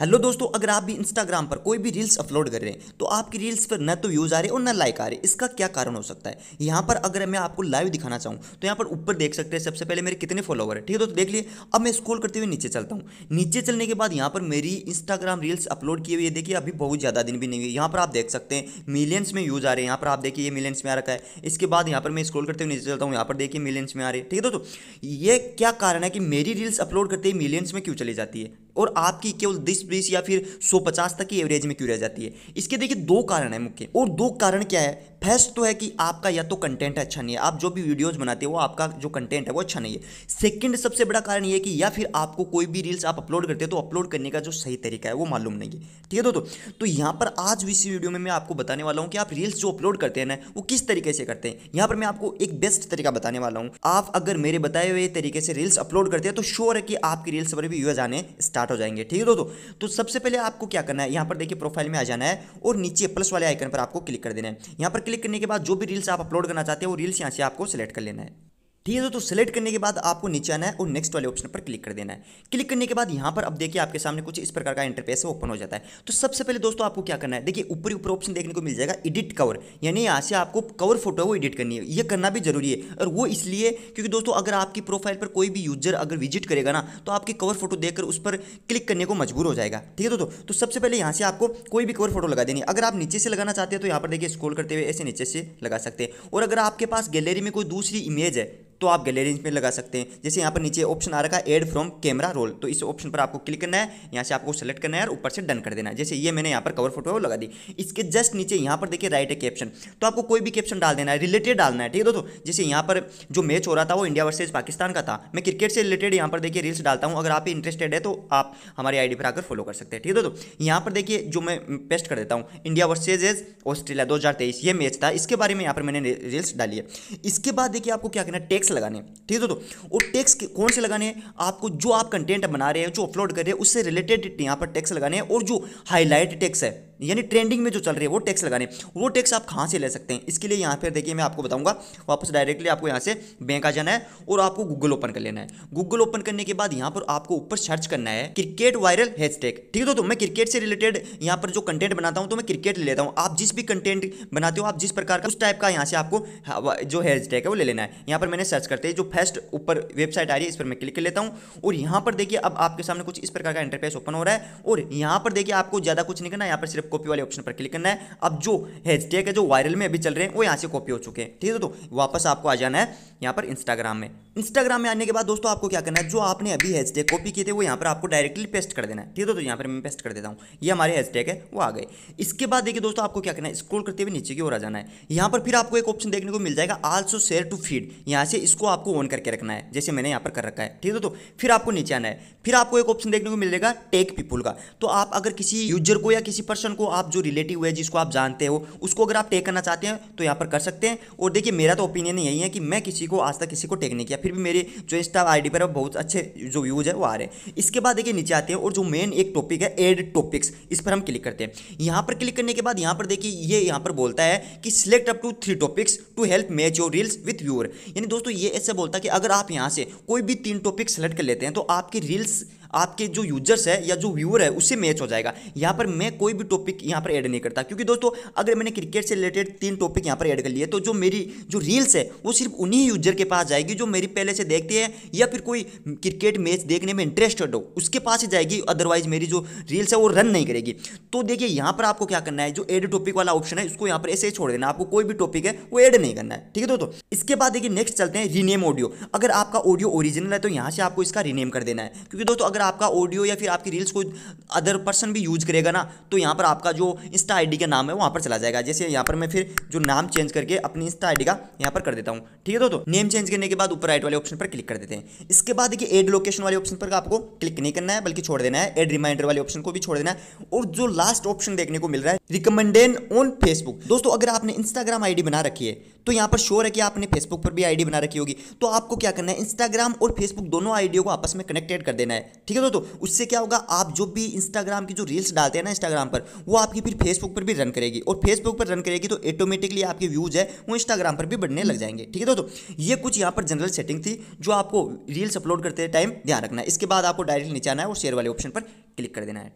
hello दोस्तों अगर आप भी इंस्टाग्राम पर कोई भी रील्स अपलोड कर रहे हैं तो आपकी रील्स पर न तो व्यूज़ आ रहे और न लाइक आ रहे इसका क्या कारण हो सकता है यहाँ पर अगर मैं आपको लाइव दिखाना चाहूँ तो यहाँ पर ऊपर देख सकते हैं सबसे पहले मेरे कितने फॉलोवर है ठीक है दोस्तों देख लिए अब मैं स्क्रॉल करते हुए नीचे चलता हूँ नीचे चलने के बाद यहाँ पर मेरी इंस्टाग्राम रील्स अपलोड किए हुए देखिए अभी बहुत ज़्यादा दिन भी नहीं हुई यहाँ पर आप देख सकते हैं मिलियंस में यूज़ आ रहे हैं यहाँ पर आप देखिए ये मिलियंस में आ रखा है इसके बाद यहाँ पर मैं स्क्रॉल करते हुए नीचे चलता हूँ यहाँ पर देखिए मिलियंस में आ रहे हैं ठीक है दोस्तों ये क्या कारण है कि मेरी रील्स अपलोड करते ही मिलियंस में क्यों चली जाती है और आपकी केवल दस बीस या फिर सौ पचास तक की एवरेज में क्यों रह जाती है इसके देखिए दो कारण है मुख्य और दो कारण क्या है फर्स्ट तो है कि आपका या तो कंटेंट अच्छा नहीं है आप जो भी वीडियोज़ बनाते हो आपका जो कंटेंट है वो अच्छा नहीं है सेकंड सबसे बड़ा कारण ये कि या फिर आपको कोई भी रील्स आप अपलोड करते हो तो अपलोड करने का जो सही तरीका है वो मालूम नहीं है ठीक है दोस्तों तो यहाँ पर आज इसी वीडियो में मैं आपको बताने वाला हूँ कि आप रील्स जो अपलोड करते हैं ना वो किस तरीके से करते हैं यहाँ पर मैं आपको एक बेस्ट तरीका बताने वाला हूँ आप अगर मेरे बताए हुए तरीके से रील्स अपलोड करते हैं तो श्योर है कि आपकी रील्स पर भी व्यूज आने स्टार्ट हो जाएंगे ठीक है दोस्तों तो सबसे पहले आपको क्या करना है यहाँ पर देखिए प्रोफाइल में आ जाना है और नीचे प्लस वाले आइकन पर आपको क्लिक कर देना है यहाँ पर क्लिक क्लिक करने के बाद जो भी रील्स आप अपलोड करना चाहते हैं वो रील्स यहाँ से आपको सेलेक्ट कर लेना है ठीक है दोस्तों सेलेक्ट करने के बाद आपको नीचे आना है और नेक्स्ट वाले ऑप्शन पर क्लिक कर देना है क्लिक करने के बाद यहाँ पर अब देखिए आपके सामने कुछ इस प्रकार का इंटरफेस ओपन हो जाता है तो सबसे पहले दोस्तों आपको क्या करना है देखिए ऊपर ऊपर ऑप्शन देखने को मिल जाएगा एडिट कवर यानी यहाँ से आपको कवर फोटो है वो एडिट करनी है यह करना भी जरूरी है और वो इसलिए क्योंकि दोस्तों अगर आपकी प्रोफाइल पर कोई भी यूजर अगर विजिट करेगा ना तो आपकी कवर फोटो देखकर उस पर क्लिक करने को मजबूर हो जाएगा ठीक है दोस्तों तो सबसे पहले यहाँ से आपको कोई भी कवर फोटो लगा देनी है अगर आप नीचे से लगाना चाहते हैं तो यहाँ पर देखिए स्क्रोल करते हुए ऐसे नीचे से लगा सकते हैं और अगर आपके पास गैलरी में कोई दूसरी इमेज है तो आप गैलरीज में लगा सकते हैं जैसे यहाँ पर नीचे ऑप्शन आ रहा है एड फ्रॉम कैमरा रोल तो इस ऑप्शन पर आपको क्लिक करना है यहाँ से आपको सेलेक्ट करना है और ऊपर से डन कर देना है जैसे ये मैंने यहाँ पर कवर फोटो लगा दी इसके जस्ट नीचे यहाँ पर देखिए राइट है कैप्शन तो आपको कोई भी कैप्शन डाल देना है रिलेटेड डालना है ठीक है दोस्तों जैसे यहाँ पर जो मैच हो रहा था वो इंडिया वर्सेज पाकिस्तान का था मैं क्रिकेट से रिलेटेड यहाँ पर देखिए रील्स डालता हूँ अगर आप इंटरेस्टेड है तो आप हमारी आई पर आकर फॉलो कर सकते हैं ठीक है दोस्तों यहाँ पर देखिए जो मैं पेस्ट कर देता हूँ इंडिया वर्सेज एज ऑस्ट्रेलिया दो ये मैच था इसके बारे में यहाँ पर मैंने रील्स डाली है इसके बाद देखिए आपको क्या करना है टैक्स लगाने ठीक है दोस्तों और टैक्स कौन से लगाने हैं आपको जो आप कंटेंट बना रहे हैं जो अपलोड कर रहे हैं उससे रिलेटेड यहाँ पर टैक्स लगाने हैं और जो हाईलाइट टैक्स है यानी ट्रेंडिंग में जो चल रही है वो टैक्स लगाने वो टैक्स आप कहाँ से ले सकते हैं इसके लिए यहाँ पर देखिए मैं आपको बताऊँगा वापस डायरेक्टली आपको यहाँ से बैंक आ जाना है और आपको गूगल ओपन कर लेना है गूगल ओपन करने के बाद यहाँ पर आपको ऊपर सर्च करना है क्रिकेट वायरल टैग ठीक है तो, मैं क्रिकेट से रिलेटेड यहाँ पर जो कंटेंट बनाता हूँ तो मैं क्रिकेट ले लेता हूँ आप जिस भी कंटेंट बनाते हो आप जिस प्रकार का उस टाइप का यहाँ से आपको हाँ, जो हैशटैग है वो ले लेना है यहाँ पर मैंने सर्च करते हैं जो फर्स्ट ऊपर वेबसाइट आ रही है इस पर मैं क्लिक कर लेता हूँ और यहाँ पर देखिए अब आपके सामने कुछ इस प्रकार का इंटरफेस ओपन हो रहा है और यहाँ पर देखिए आपको ज़्यादा कुछ नहीं करना यहाँ पर सिर्फ कॉपी वाले ऑप्शन पर क्लिक करना है अब जो हैशटैग है जो वायरल में अभी चल रहे हैं वो यहाँ से कॉपी हो चुके हैं ठीक है तो वापस आपको आ जाना है यहाँ पर इंस्टाग्राम में इंस्टाग्राम में आने के बाद दोस्तों आपको क्या करना है जो आपने अभी हैशटैग कॉपी किए थे वो यहाँ पर आपको डायरेक्टली पेस्ट कर देना है ठीक है तो यहाँ पर मैं पेस्ट कर देता हूँ ये हमारे हैशटैग है वो आ गए इसके बाद देखिए दोस्तों आपको क्या करना है स्क्रोल करते हुए नीचे की ओर आ जाना है यहाँ पर फिर आपको एक ऑप्शन देखने को मिल जाएगा आल्सो शेयर टू फीड यहाँ से इसको आपको ऑन करके रखना है जैसे मैंने यहाँ पर कर रखा है ठीक है तो फिर आपको नीचे आना है फिर आपको एक ऑप्शन देखने को मिल जाएगा टेक पीपुल का तो आप अगर किसी यूजर को या किसी पर्सन को आप जो रिलेटिव है जिसको आप जानते हो उसको अगर आप टेक करना चाहते हैं तो यहाँ पर कर सकते हैं और देखिए मेरा तो ओपिनियन यही है कि मैं किसी को आज तक किसी को टेक नहीं किया फिर भी मेरे जो इंस्टा आई पर बहुत अच्छे जो व्यूज़ है वो आ रहे हैं इसके बाद देखिए नीचे आते हैं और जो मेन एक टॉपिक है एड टॉपिक्स इस पर हम क्लिक करते हैं यहाँ पर क्लिक करने के बाद यहाँ पर देखिए ये यहाँ पर बोलता है कि select up to three topics to help match your reels with viewer यानी दोस्तों ये ऐसे बोलता है कि अगर आप यहाँ से कोई भी तीन टॉपिक सेलेक्ट कर लेते हैं तो आपकी रील्स आपके जो यूजर्स है या जो व्यूअर है उससे मैच हो जाएगा यहाँ पर मैं कोई भी टॉपिक यहाँ पर ऐड नहीं करता क्योंकि दोस्तों अगर मैंने क्रिकेट से रिलेटेड तीन टॉपिक यहाँ पर ऐड कर लिए तो जो मेरी जो रील्स है वो सिर्फ उन्हीं यूजर के पास जाएगी जो मेरी पहले से देखते हैं या फिर कोई क्रिकेट मैच देखने में इंटरेस्टेड हो उसके पास ही जाएगी अदरवाइज मेरी जो रील्स है वो रन नहीं करेगी तो देखिए यहाँ पर आपको क्या करना है जो एड टॉपिक वाला ऑप्शन है उसको यहाँ पर ऐसे छोड़ देना आपको कोई भी टॉपिक है वो एड नहीं करना है ठीक है दोस्तों इसके बाद देखिए नेक्स्ट चलते हैं रीनेम ऑडियो अगर आपका ऑडियो ओरिजिनल है तो यहाँ से आपको इसका रीनेम कर देना है क्योंकि दोस्तों अगर आपका ऑडियो या फिर आपकी रील्स को अदर पर्सन भी यूज करेगा ना तो यहाँ पर आपका जो इंस्टा आईडी का नाम है वहाँ पर चला जाएगा जैसे यहाँ पर मैं फिर जो नाम चेंज करके अपनी इंस्टा आईडी का यहाँ पर कर देता हूँ ठीक है दोस्तों नेम चेंज करने के बाद ऊपर राइट वाले ऑप्शन पर क्लिक कर देते हैं इसके बाद देखिए एड लोकेशन वाले ऑप्शन पर आपको क्लिक नहीं करना है बल्कि छोड़ देना है एड रिमाइंडर वाले ऑप्शन को भी छोड़ देना है और जो लास्ट ऑप्शन देखने को मिल रहा है रिकमेंडेड ऑन फेसबुक दोस्तों अगर आपने इंस्टाग्राम आई बना रखी है तो यहाँ पर शोर है कि आपने फेसबुक पर भी आईडी बना रखी होगी तो आपको क्या करना है इंस्टाग्राम और फेसबुक दोनों आईडियो को आपस में कनेक्टेड कर देना है ठीक है दोस्तों उससे क्या होगा आप जो भी इंस्टाग्राम की जो रील्स डालते हैं ना इंस्टाग्राम पर वो आपकी फिर फेसबुक पर भी रन करेगी और फेसबुक पर रन करेगी तो ऑटोमेटिकली आपके व्यूज़ है वो इंस्टाग्राम पर भी बढ़ने लग जाएंगे ठीक है दोस्तों ये कुछ यहाँ पर जनरल सेटिंग थी जो आपको रील्स अपलोड करते टाइम ध्यान रखना है इसके बाद आपको डायरेक्ट नीचे आना है और शेयर वाले ऑप्शन पर क्लिक कर देना है